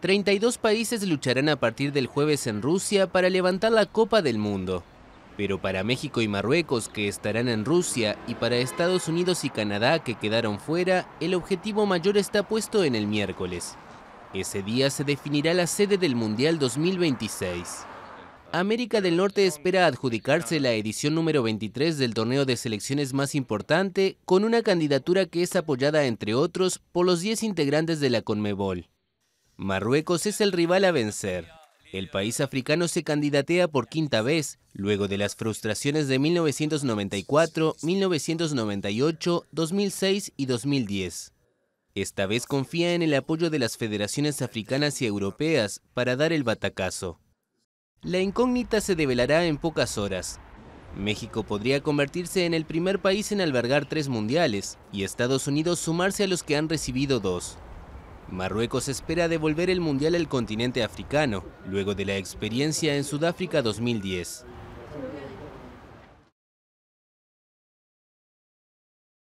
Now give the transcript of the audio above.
32 países lucharán a partir del jueves en Rusia para levantar la Copa del Mundo. Pero para México y Marruecos, que estarán en Rusia, y para Estados Unidos y Canadá, que quedaron fuera, el objetivo mayor está puesto en el miércoles. Ese día se definirá la sede del Mundial 2026. América del Norte espera adjudicarse la edición número 23 del torneo de selecciones más importante, con una candidatura que es apoyada, entre otros, por los 10 integrantes de la Conmebol. Marruecos es el rival a vencer. El país africano se candidatea por quinta vez, luego de las frustraciones de 1994, 1998, 2006 y 2010. Esta vez confía en el apoyo de las federaciones africanas y europeas para dar el batacazo. La incógnita se develará en pocas horas. México podría convertirse en el primer país en albergar tres mundiales y Estados Unidos sumarse a los que han recibido dos. Marruecos espera devolver el Mundial al continente africano, luego de la experiencia en Sudáfrica 2010.